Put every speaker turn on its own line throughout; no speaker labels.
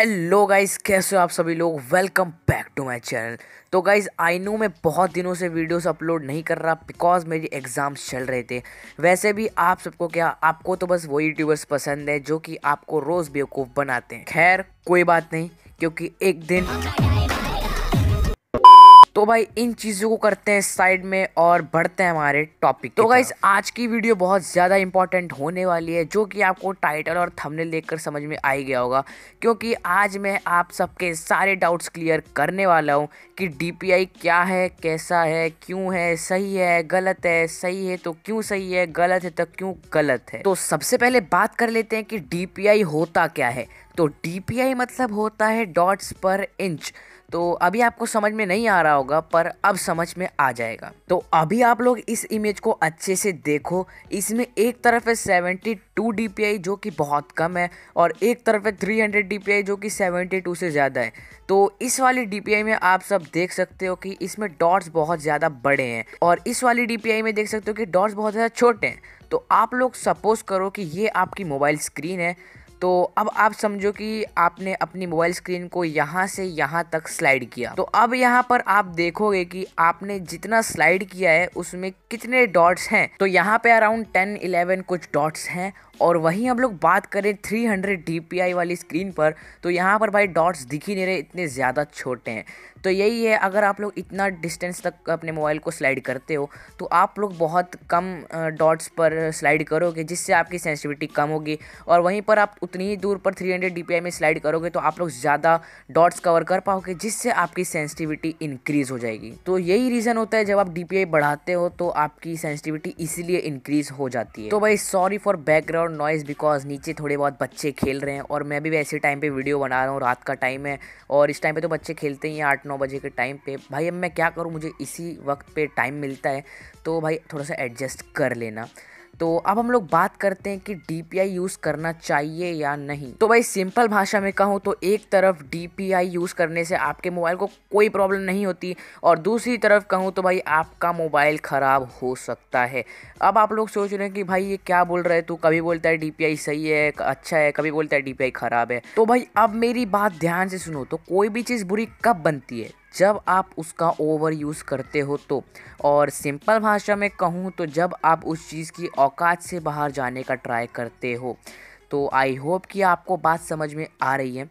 hello guys कैसे हो आप सभी लोग welcome back to my channel तो गाइस आई नो मैं बहुत दिनों से वीडियोस अपलोड नहीं कर रहा बिकॉज मेरी एग्ज़ाम्स चल रहे थे वैसे भी आप सबको क्या आपको तो बस वो यूट्यूबर्स पसंद है जो कि आपको रोज़ बेवकूफ़ बनाते हैं खैर कोई बात नहीं क्योंकि एक दिन तो भाई इन चीज़ों को करते हैं साइड में और बढ़ते हैं हमारे टॉपिक तो गाइज आज की वीडियो बहुत ज़्यादा इंपॉर्टेंट होने वाली है जो कि आपको टाइटल और थंबनेल देखकर समझ में आ ही गया होगा क्योंकि आज मैं आप सबके सारे डाउट्स क्लियर करने वाला हूँ कि डी क्या है कैसा है क्यों है सही है गलत है सही है तो क्यों सही है गलत है तो क्यों गलत है तो सबसे पहले बात कर लेते हैं कि डी होता क्या है तो डी मतलब होता है डॉट्स पर इंच तो अभी आपको समझ में नहीं आ रहा होगा पर अब समझ में आ जाएगा तो अभी आप लोग इस इमेज को अच्छे से देखो इसमें एक तरफ है seventy two D P I जो कि बहुत कम है और एक तरफ है three hundred D P I जो कि सेवेंटी टू से ज़्यादा है तो इस वाली डी पी आई में आप सब देख सकते हो कि इसमें डॉट्स बहुत ज़्यादा बड़े हैं और इस वाली डी पी आई में देख सकते हो कि डॉट्स बहुत ज़्यादा छोटे हैं तो आप लोग सपोज़ करो कि ये आपकी मोबाइल स्क्रीन है तो अब आप समझो कि आपने अपनी मोबाइल स्क्रीन को यहाँ से यहाँ तक स्लाइड किया तो अब यहाँ पर आप देखोगे कि आपने जितना स्लाइड किया है उसमें कितने डॉट्स हैं तो यहाँ पे अराउंड टेन इलेवन कुछ डॉट्स हैं और वहीं हम लोग बात करें 300 हंड्रेड वाली स्क्रीन पर तो यहाँ पर भाई डॉट्स दिख ही नहीं रहे इतने ज़्यादा छोटे हैं तो यही है अगर आप लोग इतना डिस्टेंस तक अपने मोबाइल को स्लाइड करते हो तो आप लोग बहुत कम डॉट्स पर स्लाइड करोगे जिससे आपकी सेंसिटिविटी कम होगी और वहीं पर आप उतनी ही दूर पर 300 हंड्रेड में स्लाइड करोगे तो आप लोग ज़्यादा डॉट्स कवर कर पाओगे जिससे आपकी सेंसिटिविटी इंक्रीज़ हो जाएगी तो यही रीज़न होता है जब आप डी बढ़ाते हो तो आपकी सेंसिटिविटी इसीलिए इंक्रीज़ हो जाती है तो भाई sorry for background background noise because नीचे थोड़े बहुत बच्चे खेल रहे हैं और मैं भी वैसे टाइम पे वीडियो बना रहा हूँ रात का टाइम है और इस टाइम पे तो बच्चे खेलते ही हैं आठ नौ बजे के टाइम पे भाई अब मैं क्या करूँ मुझे इसी वक्त पे टाइम मिलता है तो भाई थोड़ा सा एडजस्ट कर लेना तो अब हम लोग बात करते हैं कि डीपीआई यूज़ करना चाहिए या नहीं तो भाई सिंपल भाषा में कहूँ तो एक तरफ डीपीआई यूज़ करने से आपके मोबाइल को कोई प्रॉब्लम नहीं होती और दूसरी तरफ कहूँ तो भाई आपका मोबाइल ख़राब हो सकता है अब आप लोग सोच रहे हैं कि भाई ये क्या बोल रहे तू कभी बोलता है डी सही है अच्छा है कभी बोलता है डी ख़राब है तो भाई अब मेरी बात ध्यान से सुनो तो कोई भी चीज़ बुरी कब बनती है जब आप उसका ओवर यूज़ करते हो तो और सिंपल भाषा में कहूँ तो जब आप उस चीज़ की औकात से बाहर जाने का ट्राई करते हो तो आई होप कि आपको बात समझ में आ रही है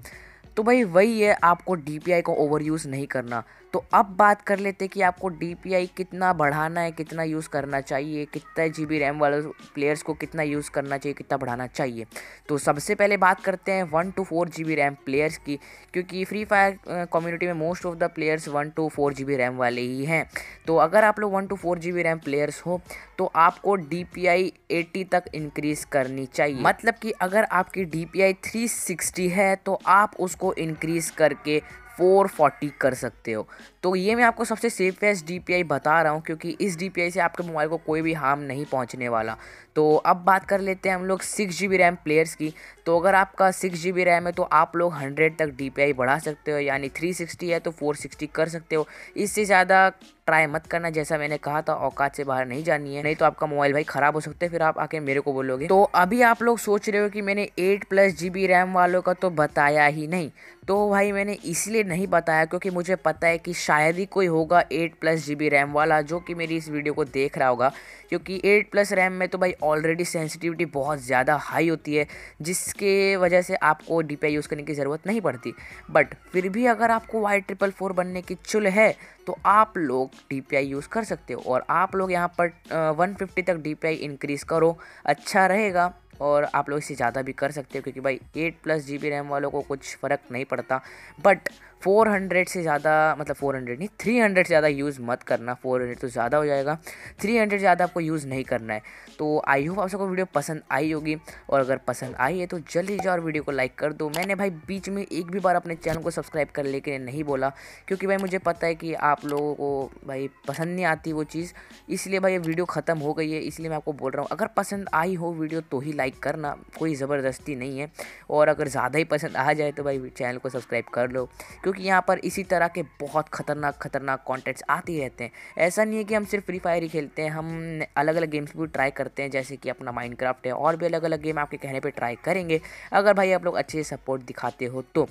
तो भाई वही है आपको डी को ओवर यूज़ नहीं करना तो अब बात कर लेते कि आपको डी कितना बढ़ाना है कितना यूज़ करना चाहिए कितना जी बी रैम वाले प्लेयर्स को कितना यूज़ करना चाहिए कितना बढ़ाना चाहिए तो सबसे पहले बात करते हैं one two four G B RAM players की क्योंकि फ्री फायर कम्युनिटी में most of the players one two four G B RAM वाले ही हैं तो अगर आप लोग one two four G B RAM players हो तो आपको डी पी आई एटी तक इंक्रीज़ करनी चाहिए मतलब कि अगर आपकी D P I three sixty है तो आप उस इसको इंक्रीज़ करके 440 कर सकते हो तो ये मैं आपको सबसे सेफेस्ट डी बता रहा हूँ क्योंकि इस डी से आपके मोबाइल को कोई भी हार्म नहीं पहुँचने वाला तो अब बात कर लेते हैं हम लोग सिक्स जी रैम प्लेयर्स की तो अगर आपका सिक्स जी रैम है तो आप लोग हंड्रेड तक डी बढ़ा सकते हो यानी थ्री है तो फोर कर सकते हो इससे ज़्यादा ट्राई मत करना जैसा मैंने कहा था औकात से बाहर नहीं जानी है नहीं तो आपका मोबाइल भाई खराब हो सकते फिर आप आके मेरे को बोलोगे तो अभी आप लोग सोच रहे हो कि मैंने एट प्लस जी रैम वालों का तो बताया ही नहीं तो भाई मैंने इसलिए नहीं बताया क्योंकि मुझे पता है कि शायद ही कोई होगा एट प्लस जी रैम वाला जो कि मेरी इस वीडियो को देख रहा होगा क्योंकि एट प्लस रैम में तो भाई ऑलरेडी सेंसिटिविटी बहुत ज़्यादा हाई होती है जिसके वजह से आपको डी यूज़ करने की ज़रूरत नहीं पड़ती बट फिर भी अगर आपको वाई ट्रिपल फोर बनने की चुल है तो आप लोग डी यूज़ कर सकते हो और आप लोग यहाँ पर वन फिफ्टी तक डी इंक्रीज़ करो अच्छा रहेगा और आप लोग इससे ज़्यादा भी कर सकते हो क्योंकि भाई eight plus G B RAM वालों को कुछ फ़र्क नहीं पड़ता बट 400 से ज़्यादा मतलब 400 नहीं 300 से ज़्यादा यूज़ मत करना 400 तो ज़्यादा हो जाएगा 300 हंड्रेड ज़्यादा आपको यूज़ नहीं करना है तो आई होप आप सबको वीडियो पसंद आई होगी और अगर पसंद आई है तो जल्दी जाओ और वीडियो को लाइक कर दो मैंने भाई बीच में एक भी बार अपने चैनल को सब्सक्राइब कर लेकर नहीं बोला क्योंकि भाई मुझे पता है कि आप लोगों को भाई पसंद नहीं आती वो चीज़ इसलिए भाई ये वीडियो ख़त्म हो गई है इसलिए मैं आपको बोल रहा हूँ अगर पसंद आई हो वीडियो तो ही लाइक लाइक करना कोई ज़बरदस्ती नहीं है और अगर ज़्यादा ही पसंद आ जाए तो भाई चैनल को सब्सक्राइब कर लो क्योंकि यहाँ पर इसी तरह के बहुत ख़तरनाक ख़तरनाक कॉन्टेंट्स आते ही रहते हैं ऐसा नहीं है कि हम सिर्फ फ्री फायर ही खेलते हैं हम अलग अलग गेम्स भी ट्राई करते हैं जैसे कि अपना माइंड है और भी अलग अलग गेम आपके कहने पर ट्राई करेंगे अगर भाई आप लोग अच्छे सपोर्ट दिखाते हो तो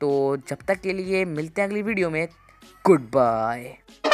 तो जब तक के लिए मिलते हैं अगली वीडियो में गुड बाय